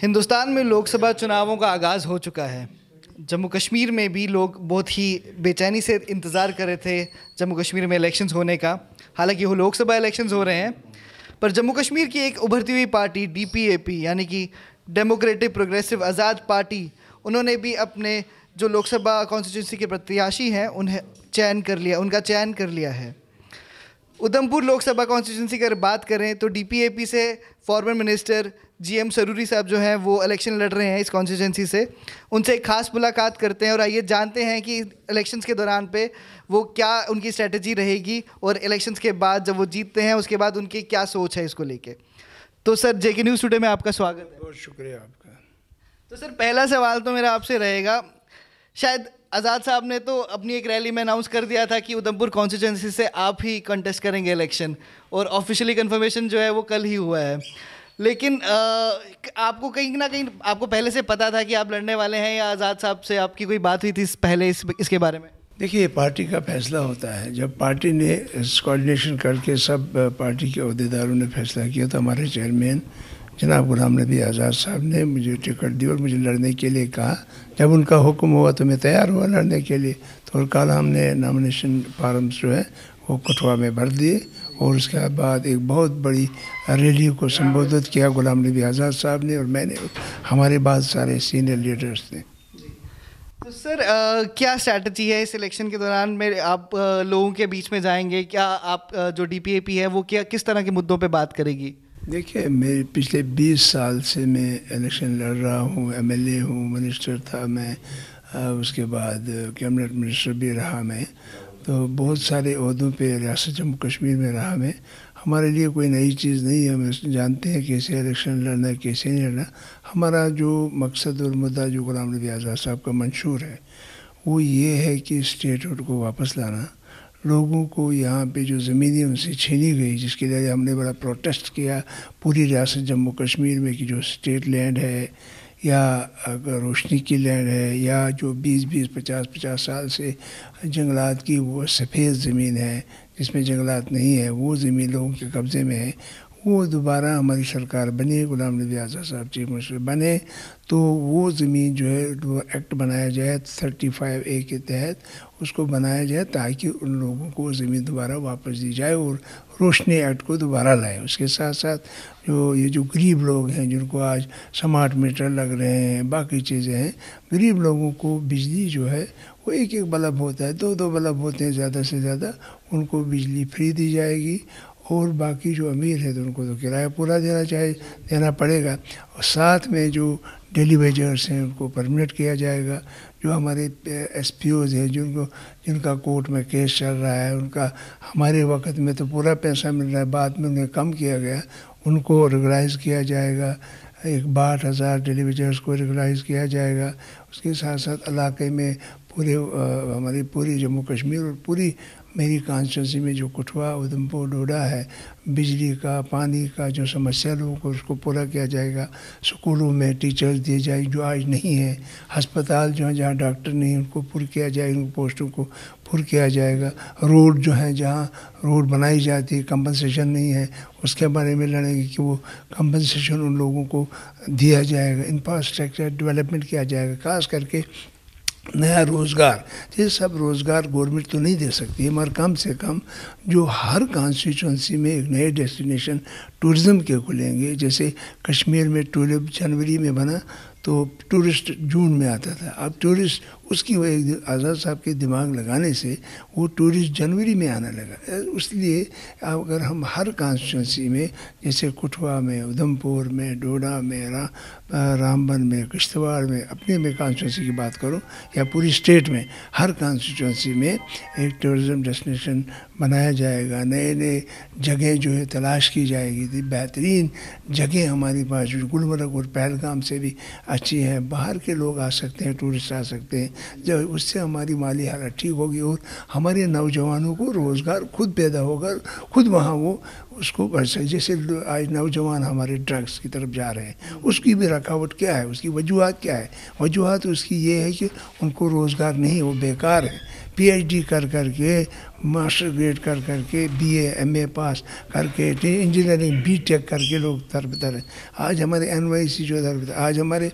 हिंदुस्तान में लोकसभा चुनावों का आगाज़ हो चुका है जम्मू कश्मीर में भी लोग बहुत ही बेचैनी से इंतज़ार कर रहे थे जम्मू कश्मीर में इलेक्शंस होने का हालांकि वो लोकसभा इलेक्शंस हो रहे हैं पर जम्मू कश्मीर की एक उभरती हुई पार्टी डी यानी कि डेमोक्रेटिक प्रोग्रेसिव आज़ाद पार्टी उन्होंने भी अपने जो लोकसभा कॉन्स्टिट्यूंसी के प्रत्याशी हैं उन्हें चयन कर लिया उनका चयन कर लिया है उधमपुर लोकसभा कॉन्स्टिट्यूंसी की अगर बात करें तो डीपीएपी से फॉर्मर मिनिस्टर जीएम सरूरी साहब जो हैं वो इलेक्शन लड़ रहे हैं इस कॉन्स्टिट्यूंसी से उनसे एक खास मुलाकात करते हैं और आइए जानते हैं कि इलेक्शंस के दौरान पे वो क्या उनकी स्ट्रेटजी रहेगी और इलेक्शंस के बाद जब वो जीतते हैं उसके बाद उनकी क्या सोच है इसको लेके तो सर जेके न्यूज़ टूडे में आपका स्वागत है बहुत शुक्रिया आपका तो सर पहला सवाल तो मेरा आपसे रहेगा शायद आज़ाद साहब ने तो अपनी एक रैली में अनाउंस कर दिया था कि उधमपुर कॉन्स्टिट्यूंसी से आप ही कंटेस्ट करेंगे इलेक्शन और ऑफिशियली कन्फर्मेशन जो है वो कल ही हुआ है लेकिन आ, आपको कहीं ना कहीं आपको पहले से पता था कि आप लड़ने वाले हैं या आज़ाद साहब से आपकी कोई बात हुई थी इस पहले इस, इसके बारे में देखिए पार्टी का फैसला होता है जब पार्टी ने कोऑर्डिनेशन करके सब पार्टी के अहदेदारों ने फैसला किया तो हमारे चेयरमैन जनाब गुलाम नबी आज़ाद साहब ने मुझे टिकट दी और मुझे लड़ने के लिए कहा जब उनका हुक्म हुआ तो मैं तैयार हुआ लड़ने के लिए तो कल हमने नामिनेशन फार्म जो है वो कठुआ में भर दिए और उसके बाद एक बहुत बड़ी रैली को संबोधित किया गुलाम नबी आज़ाद साहब ने और मैंने हमारे बाद सारे सीनियर लीडर्स ने तो सर आ, क्या स्ट्रैटी है इस इलेक्शन के दौरान मेरे आप आ, लोगों के बीच में जाएंगे क्या आप आ, जो पी है वो क्या किस तरह के मुद्दों पर बात करेगी देखिए मेरे पिछले 20 साल से मैं इलेक्शन लड़ रहा हूँ एमएलए हूँ मिनिस्टर था मैं उसके बाद कैबिनेट मिनिस्टर भी रहा मैं तो बहुत सारे अहदों पर रियासत जम्मू कश्मीर में रहा मैं हमारे लिए कोई नई चीज़ नहीं है हम जानते हैं कैसे इलेक्शन लड़ना कैसे नहीं लड़ना हमारा जो मकसद और मुद्दा जो गुलाम नबी आज़ाद साहब का मंशूर है वो ये है कि स्टेटहुड को वापस लाना लोगों को यहाँ पे जो ज़मीनें उनसे छीनी गई जिसके लिए हमने बड़ा प्रोटेस्ट किया पूरी रियासत जम्मू कश्मीर में कि जो स्टेट लैंड है या रोशनी की लैंड है या जो 20-20, 50-50 साल से जंगलात की वो सफ़ेद ज़मीन है जिसमें जंगलात नहीं है वो ज़मीन लोगों के कब्ज़े में है वो दोबारा हमारी सरकार बने गुलाम नबी आज़ाद साहब चीफ मिनिस्टर बने तो वो ज़मीन जो है वो एक्ट बनाया जाए थर्टी फाइव ए के तहत उसको बनाया जाए ताकि उन लोगों को ज़मीन दोबारा वापस दी जाए और रोशनी एक्ट को दोबारा लाए उसके साथ साथ जो ये जो गरीब लोग हैं जिनको आज स्मार्ट मीटर लग रहे हैं बाकी चीज़ें हैं गरीब लोगों को बिजली जो है वो एक एक बल्ब होता है दो दो बल्ब होते हैं ज़्यादा से ज़्यादा उनको बिजली फ्री दी जाएगी और बाकी जो अमीर है तो उनको तो किराया पूरा देना चाहे देना पड़ेगा और साथ में जो डेली वेजर्स हैं उनको परमिनेट किया जाएगा जो हमारे एस पी ओज हैं जिनको जिनका कोर्ट में केस चल रहा है उनका हमारे वक्त में तो पूरा पैसा मिल रहा है बाद में उन्हें कम किया गया उनको रेगुलाइज किया जाएगा एक बाठ हज़ार वेजर्स को रेगुलाइज किया जाएगा उसके साथ साथ इलाके में पूरे हमारी पूरी जम्मू कश्मीर और पूरी मेरी कॉन्स्टेंसी में जो कुठवा उधमपुर डोडा है बिजली का पानी का जो समस्या लोगों को उसको पूरा किया जाएगा स्कूलों में टीचर्स दिए जाए जो आज नहीं है अस्पताल जो है जहाँ डॉक्टर नहीं उनको पूरा किया जाए उन पोस्टों को पूरा किया जाएगा रोड जो है जहाँ रोड बनाई जाती है कंपनसेशन नहीं है उसके बारे में लड़ेंगे कि वो कंपनसेशन उन लोगों को दिया जाएगा इंफ्रास्ट्रक्चर डेवलपमेंट किया जाएगा खास करके नया रोज़गार ये सब रोज़गार गवर्नमेंट तो नहीं दे सकती है मगर कम से कम जो हर कॉन्स्टिट्यूंसी में एक नए डेस्टिनेशन टूरिज़म के खुलेंगे जैसे कश्मीर में टूरिज्म जनवरी में बना तो टूरिस्ट जून में आता था अब टूरिस्ट उसकी वजह आज़ाद साहब के दिमाग लगाने से वो टूरिस्ट जनवरी में आने लगा इसलिए अगर हम हर कॉन्स्टिट्यूंसी में जैसे कुठवा में उधमपुर में डोडा में रा, रामबन में किश्तवाड़ में अपने में कॉन्स्टिट्यूंसी की बात करो या पूरी स्टेट में हर कॉन्स्टिट्यूंसी में एक टूरिज़म डेस्टिनेशन बनाया जाएगा नए नए जगह जो है तलाश की जाएगी थी तो बेहतरीन जगह हमारे पास गुलमर्ग और पहलगाम से भी अच्छी है बाहर के लोग आ सकते हैं टूरिस्ट आ सकते हैं जब उससे हमारी माली हालत ठीक होगी और हमारे नौजवानों को रोज़गार खुद पैदा होगा खुद वहाँ वो उसको बढ़ सके जैसे आज नौजवान हमारे ड्रग्स की तरफ जा रहे हैं उसकी भी रकावट क्या है उसकी वजूहत क्या है वजूहत उसकी ये है कि उनको रोज़गार नहीं वो बेकार है पीएचडी कर कर के मास्टर ग्रेड कर कर के बीए एमए पास करके इंजीनियरिंग बीटेक करके लोग दर बदर हैं आज हमारे एन जो दर आज हमारे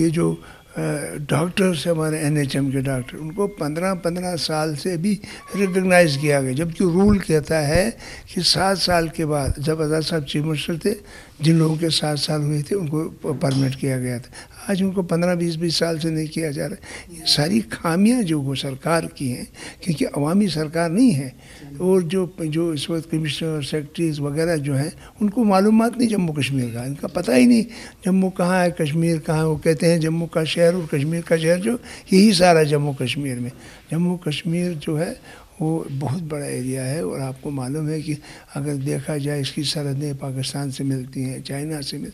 ये जो डॉक्टर्स हमारे एम के डॉक्टर उनको पंद्रह पंद्रह साल से भी रिकग्नाइज किया गया जबकि रूल कहता है कि सात साल के बाद जब आज़ाद साहब चीफ मिनिस्टर थे जिन लोगों के सात साल हुए थे उनको परमिट किया गया था आज उनको पंद्रह बीस बीस साल से नहीं किया जा रहा ये सारी खामियां जो वो सरकार की हैं क्योंकि अवामी सरकार नहीं है और जो जो इस वक्त कमिश्नर सेक्रेटरीज वगैरह जो हैं उनको मालूम नहीं जम्मू कश्मीर का इनका पता ही नहीं जम्मू कहाँ है कश्मीर कहाँ है वो कहते हैं जम्मू का शहर और कश्मीर का शहर जो यही सारा जम्मू कश्मीर में जम्मू कश्मीर जो है वो बहुत बड़ा एरिया है और आपको मालूम है कि अगर देखा जाए इसकी सरहदें पाकिस्तान से मिलती हैं चाइना से मिल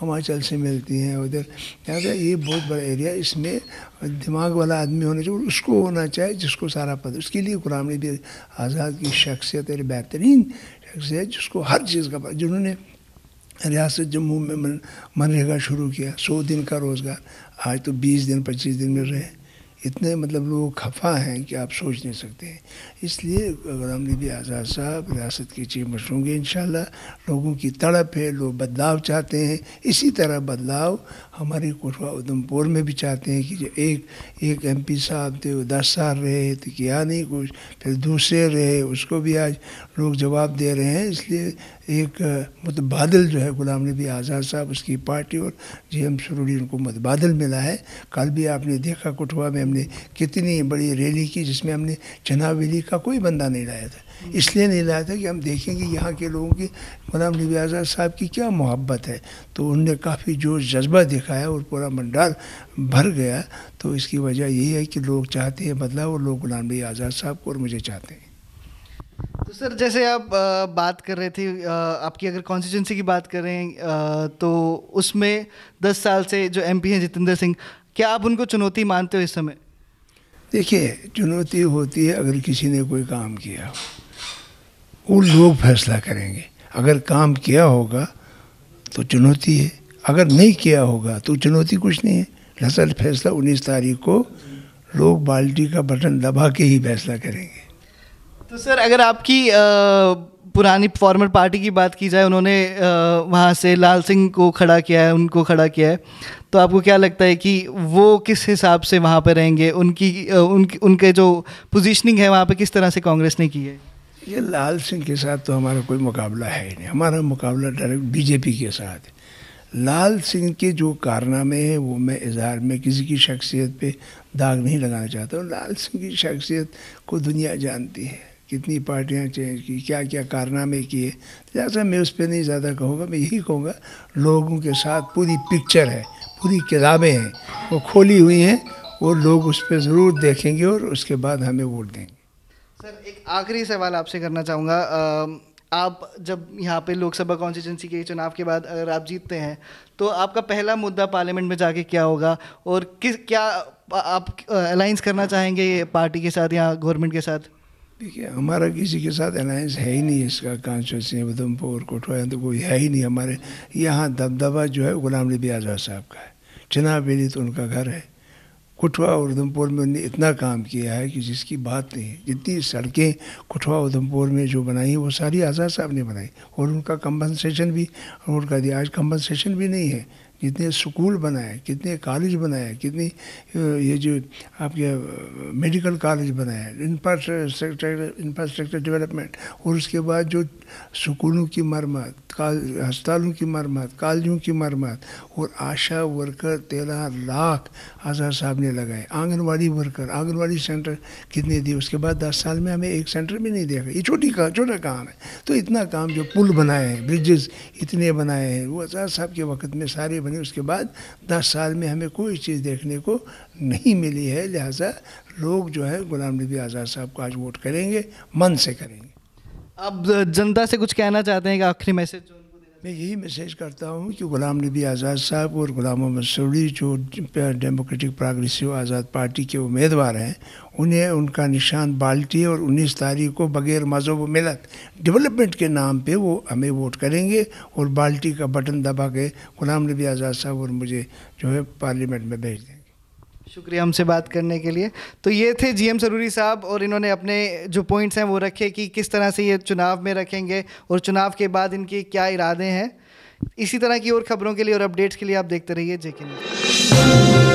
हिमाचल से मिलती हैं उधर अगर ये बहुत बड़ा एरिया इसमें दिमाग वाला आदमी होना चाहिए उसको होना चाहिए जिसको सारा पता उसके लिए गुलाम भी आज़ाद की शख्सियत और बेहतरीन शख्सियत जिसको हर चीज़ का पता जिन्होंने रियासत जम्मू में मन मनरेगा शुरू किया सौ दिन का रोज़गार आज तो बीस दिन पच्चीस दिन मिल रहे हैं इतने मतलब लोग खफा हैं कि आप सोच नहीं सकते इसलिए गुलाम नबी आज़ाद साहब रियासत के चीफ मिनिस्टर होंगे इन लोगों की तड़प है लोग बदलाव चाहते हैं इसी तरह बदलाव हमारे कुशवा उधमपुर में भी चाहते हैं कि जो एक एक एमपी साहब थे वो दस साल रहे तो किया नहीं कुछ फिर दूसरे रहे उसको भी आज लोग जवाब दे रहे हैं इसलिए एक मतबादल जो है गुलाम नबी आज़ाद साहब उसकी पार्टी और जी एम सरूरी उनको मतबादल मिला है कल भी आपने देखा कुठवा में हमने कितनी बड़ी रैली की जिसमें हमने वैली का कोई बंदा नहीं लाया था इसलिए नहीं लाया था कि हम देखेंगे यहाँ के लोगों की गुलाम नबी आज़ाद साहब की क्या मोहब्बत है तो उनने काफ़ी जोश जज्बा दिखाया और पूरा मंडाल भर गया तो इसकी वजह यही है कि लोग चाहते हैं बदलाव और लोग गुलाम नबी आज़ाद साहब को और मुझे चाहते हैं तो सर जैसे आप आ, बात कर रहे थे आपकी अगर कॉन्स्टिट्यूंसी की बात करें आ, तो उसमें दस साल से जो एम हैं जितेंद्र सिंह क्या आप उनको चुनौती मानते हो इस समय देखिए चुनौती होती है अगर किसी ने कोई काम किया वो लोग फैसला करेंगे अगर काम किया होगा तो चुनौती है अगर नहीं किया होगा तो चुनौती कुछ नहीं है दरअसल फैसला उन्नीस तारीख को लोग बाल्टी का बटन दबा के ही फैसला करेंगे तो सर अगर आपकी पुरानी फॉर्मर पार्टी की बात की जाए उन्होंने वहाँ से लाल सिंह को खड़ा किया है उनको खड़ा किया है तो आपको क्या लगता है कि वो किस हिसाब से वहाँ पर रहेंगे उनकी उनके उनके जो पोजीशनिंग है वहाँ पर किस तरह से कांग्रेस ने की है ये लाल सिंह के साथ तो हमारा कोई मुकाबला है ही नहीं हमारा मुकाबला डायरेक्ट बीजेपी के साथ है लाल सिंह के जो कारनामे हैं वो मैं इजहार में किसी की शख्सियत पे दाग नहीं लगाना चाहता हूँ लाल सिंह की शख्सियत को दुनिया जानती है कितनी पार्टियाँ चेंज की क्या क्या कारनामे किए जैसा मैं उस पर नहीं ज़्यादा कहूँगा मैं यही कहूँगा लोगों के साथ पूरी पिक्चर है पूरी किताबें हैं वो खोली हुई हैं वो लोग उस पर ज़रूर देखेंगे और उसके बाद हमें वोट देंगे सर एक आखिरी सवाल आपसे करना चाहूँगा आप जब यहाँ पे लोकसभा कॉन्स्टिट्यूंसी के चुनाव के बाद अगर आप जीतते हैं तो आपका पहला मुद्दा पार्लियामेंट में जाके क्या होगा और किस क्या आप अलाइंस करना चाहेंगे पार्टी के साथ या गवर्नमेंट के साथ देखिए हमारा किसी के साथ अलायंस है ही नहीं इसका कांचोसी उधमपुर कोठवा तो कोई है ही नहीं हमारे यहाँ दबदबा जो है गुलाम नबी आज़ाद साहब का है चिनाब वेली तो उनका घर है कुठवा और उधमपुर में उन्होंने इतना काम किया है कि जिसकी बात नहीं है जितनी सड़कें कुठवा उधमपुर में जो बनाई वो सारी आज़ाद साहब ने बनाई और उनका कम्पनसेशन भी और उनका दिया आज कम्पनसेशन भी नहीं है कितने स्कूल बनाए कितने कॉलेज बनाए कितनी ये जो आपके मेडिकल कॉलेज बनाए इंफ्रास्ट्रक्चर इंफ्रास्ट्रक्चर डेवलपमेंट और उसके बाद जो स्कूलों की मरम्मत अस्पतालों की मरम्मत कॉलेजों की मरम्मत और आशा वर्कर तेरह लाख आज़ाद साहब ने लगाए आंगनवाड़ी वर्कर आंगनवाड़ी सेंटर कितने दिए उसके बाद दस साल में हमें एक सेंटर भी नहीं देखा ये छोटी का छोटा काम है तो इतना काम जो पुल बनाए हैं ब्रिजेस इतने बनाए हैं वो आज़ाद साहब के वक्त में सारे बने उसके बाद दस साल में हमें कोई चीज़ देखने को नहीं मिली है लिहाजा लोग जो है गुलाम नबी आज़ाद साहब को आज वोट करेंगे मन से करेंगे अब जनता से कुछ कहना चाहते हैं कि आखिरी मैसेज मैं यही मैसेज करता हूँ कि गुलाम नबी आज़ाद साहब और गुलाम मोहम्मद सोली जो डेमोक्रेटिक प्रोग्रेसिव आज़ाद पार्टी के उम्मीदवार हैं उन्हें उनका निशान बाल्टी और 19 तारीख को बगैर मजहब मिलत डेवलपमेंट के नाम पे वो हमें वोट करेंगे और बाल्टी का बटन दबा के गुलाम नबी आज़ाद साहब और मुझे जो है पार्लियामेंट में भेज देंगे शुक्रिया हमसे बात करने के लिए तो ये थे जीएम सरूरी साहब और इन्होंने अपने जो पॉइंट्स हैं वो रखे कि किस तरह से ये चुनाव में रखेंगे और चुनाव के बाद इनके क्या इरादे हैं इसी तरह की और खबरों के लिए और अपडेट्स के लिए आप देखते रहिए जेके न्यूज़